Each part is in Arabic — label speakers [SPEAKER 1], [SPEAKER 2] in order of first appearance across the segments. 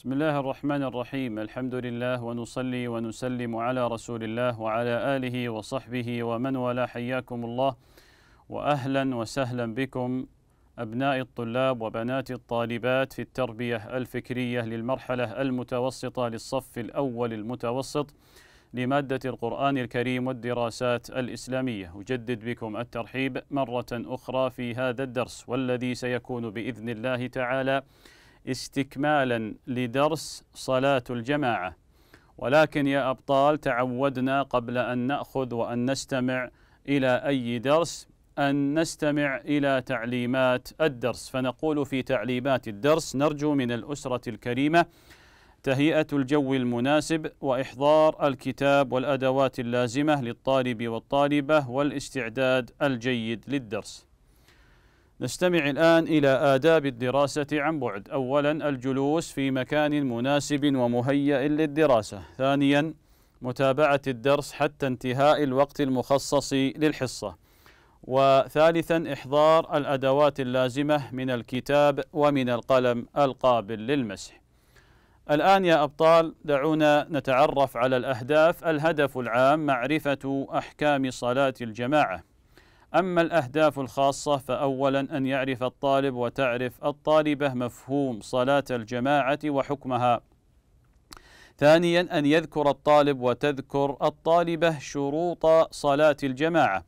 [SPEAKER 1] بسم الله الرحمن الرحيم الحمد لله ونصلي ونسلم على رسول الله وعلى آله وصحبه ومن والاه حياكم الله وأهلا وسهلا بكم أبناء الطلاب وبنات الطالبات في التربية الفكرية للمرحلة المتوسطة للصف الأول المتوسط لمادة القرآن الكريم والدراسات الإسلامية أجدد بكم الترحيب مرة أخرى في هذا الدرس والذي سيكون بإذن الله تعالى استكمالا لدرس صلاة الجماعة ولكن يا أبطال تعودنا قبل أن نأخذ وأن نستمع إلى أي درس أن نستمع إلى تعليمات الدرس فنقول في تعليمات الدرس نرجو من الأسرة الكريمة تهيئة الجو المناسب وإحضار الكتاب والأدوات اللازمة للطالب والطالبة والاستعداد الجيد للدرس نستمع الآن إلى آداب الدراسة عن بعد أولا الجلوس في مكان مناسب ومهيئ للدراسة ثانيا متابعة الدرس حتى انتهاء الوقت المخصص للحصة وثالثا إحضار الأدوات اللازمة من الكتاب ومن القلم القابل للمسح الآن يا أبطال دعونا نتعرف على الأهداف الهدف العام معرفة أحكام صلاة الجماعة أما الأهداف الخاصة فأولا أن يعرف الطالب وتعرف الطالبة مفهوم صلاة الجماعة وحكمها ثانيا أن يذكر الطالب وتذكر الطالبة شروط صلاة الجماعة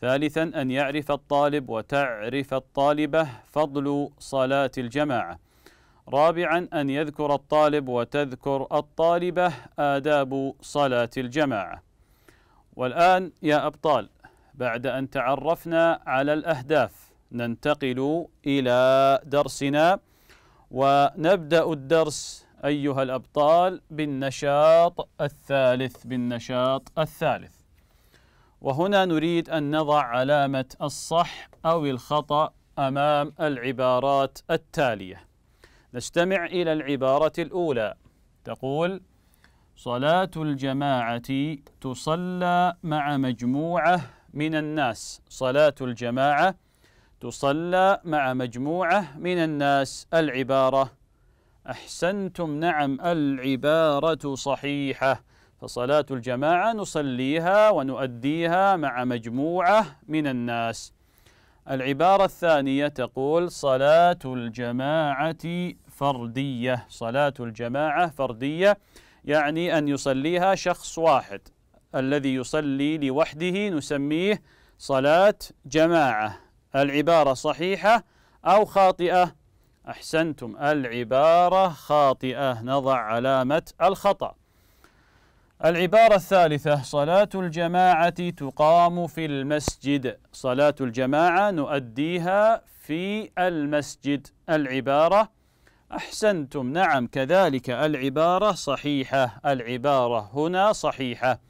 [SPEAKER 1] ثالثا أن يعرف الطالب وتعرف الطالبة فضل صلاة الجماعة رابعا أن يذكر الطالب وتذكر الطالبة آداب صلاة الجماعة والآن يا أبطال بعد أن تعرفنا على الأهداف ننتقل إلى درسنا ونبدأ الدرس أيها الأبطال بالنشاط الثالث بالنشاط الثالث وهنا نريد أن نضع علامة الصح أو الخطأ أمام العبارات التالية نستمع إلى العبارة الأولى تقول صلاة الجماعة تصلى مع مجموعة من الناس صلاة الجماعة تصلى مع مجموعة من الناس العبارة أحسنتم نعم العبارة صحيحة فصلاة الجماعة نصليها ونؤديها مع مجموعة من الناس العبارة الثانية تقول صلاة الجماعة فردية صلاة الجماعة فردية يعني أن يصليها شخص واحد الذي يصلي لوحده نسميه صلاة جماعة العبارة صحيحة أو خاطئة أحسنتم العبارة خاطئة نضع علامة الخطأ العبارة الثالثة صلاة الجماعة تقام في المسجد صلاة الجماعة نؤديها في المسجد العبارة أحسنتم نعم كذلك العبارة صحيحة العبارة هنا صحيحة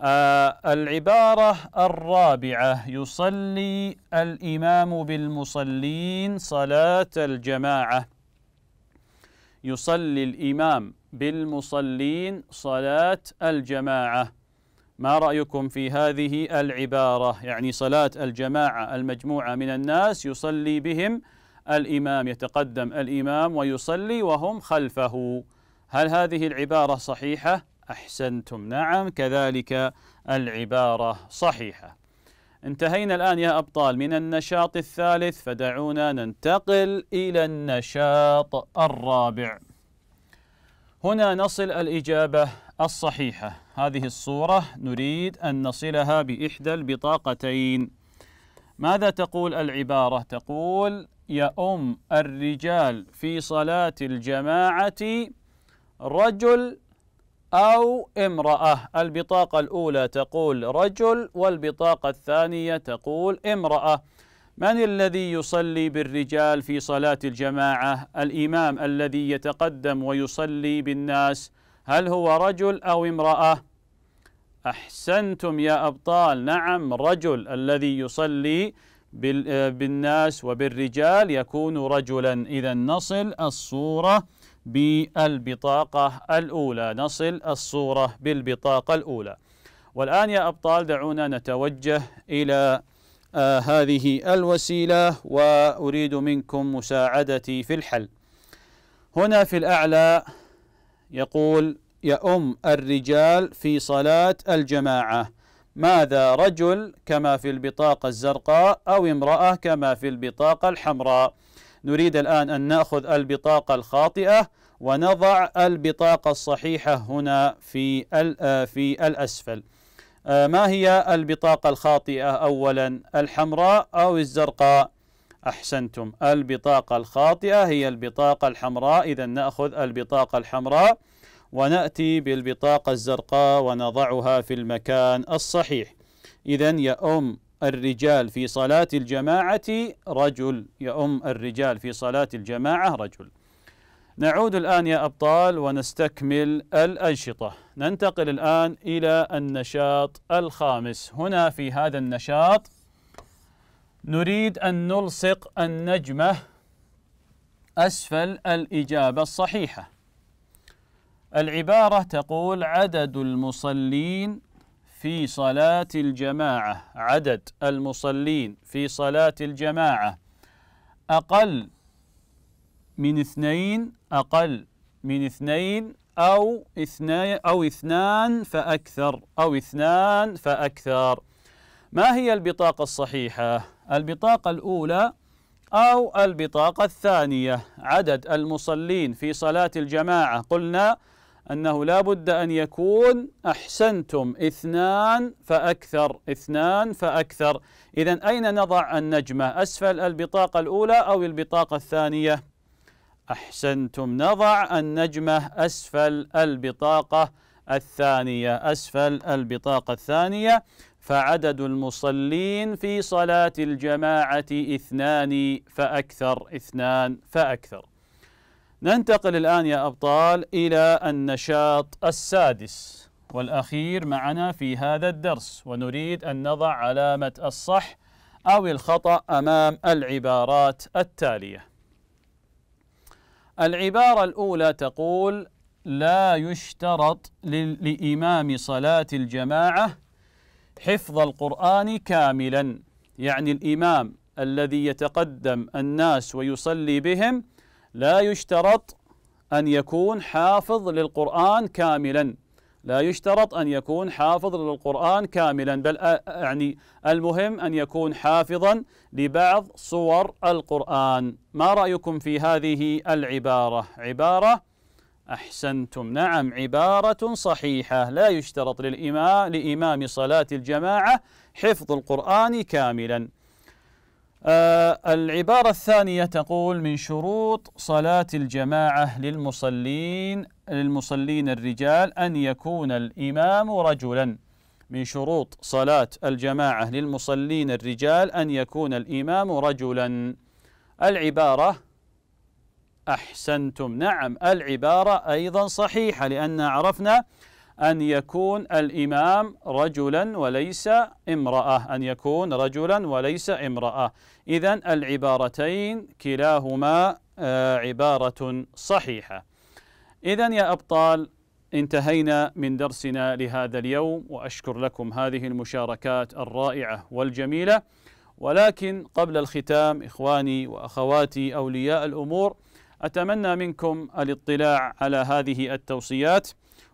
[SPEAKER 1] آه العبارة الرابعة يصلي الإمام بالمصلين صلاة الجماعة يصلي الإمام بالمصلين صلاة الجماعة ما رأيكم في هذه العبارة يعني صلاة الجماعة المجموعة من الناس يصلي بهم الإمام يتقدم الإمام ويصلي وهم خلفه هل هذه العبارة صحيحة؟ أحسنتم نعم كذلك العبارة صحيحة انتهينا الآن يا أبطال من النشاط الثالث فدعونا ننتقل إلى النشاط الرابع هنا نصل الإجابة الصحيحة هذه الصورة نريد أن نصلها بإحدى البطاقتين ماذا تقول العبارة؟ تقول يؤم الرجال في صلاة الجماعة رجل أو امرأة البطاقة الأولى تقول رجل والبطاقة الثانية تقول امرأة من الذي يصلي بالرجال في صلاة الجماعة الإمام الذي يتقدم ويصلي بالناس هل هو رجل أو امرأة أحسنتم يا أبطال نعم رجل الذي يصلي بالناس وبالرجال يكون رجلا إذا نصل الصورة بالبطاقة الأولى نصل الصورة بالبطاقة الأولى والآن يا أبطال دعونا نتوجه إلى آه هذه الوسيلة وأريد منكم مساعدتي في الحل هنا في الأعلى يقول أم الرجال في صلاة الجماعة ماذا رجل كما في البطاقة الزرقاء أو امرأة كما في البطاقة الحمراء نريد الآن أن نأخذ البطاقة الخاطئة ونضع البطاقة الصحيحة هنا في آه، في الأسفل آه، ما هي البطاقة الخاطئة أولا الحمراء أو الزرقاء أحسنتم البطاقة الخاطئة هي البطاقة الحمراء إذا نأخذ البطاقة الحمراء ونأتي بالبطاقة الزرقاء ونضعها في المكان الصحيح إذا يا أم الرجال في صلاة الجماعة رجل يؤم الرجال في صلاة الجماعة رجل نعود الآن يا أبطال ونستكمل الأنشطة ننتقل الآن إلى النشاط الخامس هنا في هذا النشاط نريد أن نلصق النجمة أسفل الإجابة الصحيحة العبارة تقول عدد المصلين في صلاة الجماعة عدد المصلين في صلاة الجماعة أقل من اثنين أقل من اثنين أو اثنين أو اثنان فأكثر أو اثنان فأكثر ما هي البطاقة الصحيحة؟ البطاقة الأولى أو البطاقة الثانية عدد المصلين في صلاة الجماعة قلنا أنه لا بد أن يكون أحسنتم اثنان فأكثر اثنان فأكثر إذا أين نضع النجمة أسفل البطاقة الأولى أو البطاقة الثانية أحسنتم نضع النجمة أسفل البطاقة الثانية أسفل البطاقة الثانية فعدد المصلين في صلاة الجماعة اثنان فأكثر اثنان فأكثر ننتقل الآن يا أبطال إلى النشاط السادس والأخير معنا في هذا الدرس ونريد أن نضع علامة الصح أو الخطأ أمام العبارات التالية العبارة الأولى تقول لا يشترط لإمام صلاة الجماعة حفظ القرآن كاملا يعني الإمام الذي يتقدم الناس ويصلي بهم لا يشترط أن يكون حافظ للقرآن كاملا لا يشترط أن يكون حافظ للقرآن كاملا بل آه، آه، يعني المهم أن يكون حافظا لبعض صور القرآن ما رأيكم في هذه العبارة عبارة أحسنتم نعم عبارة صحيحة لا يشترط للإمام لإمام صلاة الجماعة حفظ القرآن كاملا آه العبارة الثانية تقول من شروط صلاة الجماعة للمصلين للمصلين الرجال أن يكون الإمام رجلا من شروط صلاة الجماعة للمصلين الرجال أن يكون الإمام رجلا العبارة أحسنتم نعم العبارة أيضا صحيحة لأن عرفنا أن يكون الإمام رجلا وليس امرأة أن يكون رجلا وليس امرأة إذا العبارتين كلاهما آه، عبارة صحيحة إذا يا أبطال انتهينا من درسنا لهذا اليوم وأشكر لكم هذه المشاركات الرائعة والجميلة ولكن قبل الختام إخواني وأخواتي أولياء الأمور أتمنى منكم الاطلاع على هذه التوصيات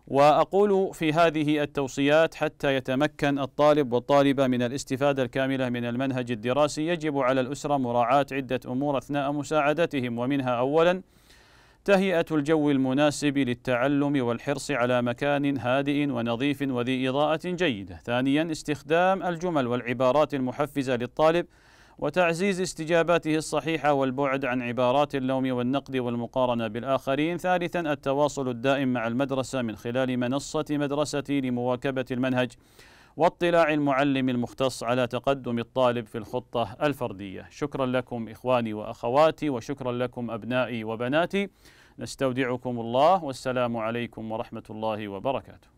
[SPEAKER 1] واقول في هذه التوصيات حتى يتمكن الطالب والطالبه من الاستفاده الكامله من المنهج الدراسي يجب على الاسره مراعاه عده امور اثناء مساعدتهم ومنها اولا تهيئه الجو المناسب للتعلم والحرص على مكان هادئ ونظيف وذي اضاءه جيده ثانيا استخدام الجمل والعبارات المحفزه للطالب وتعزيز استجاباته الصحيحه والبعد عن عبارات اللوم والنقد والمقارنه بالاخرين ثالثا التواصل الدائم مع المدرسه من خلال منصه مدرستي لمواكبه المنهج واطلاع المعلم المختص على تقدم الطالب في الخطه الفرديه شكرا لكم اخواني واخواتي وشكرا لكم ابنائي وبناتي نستودعكم الله والسلام عليكم ورحمه الله وبركاته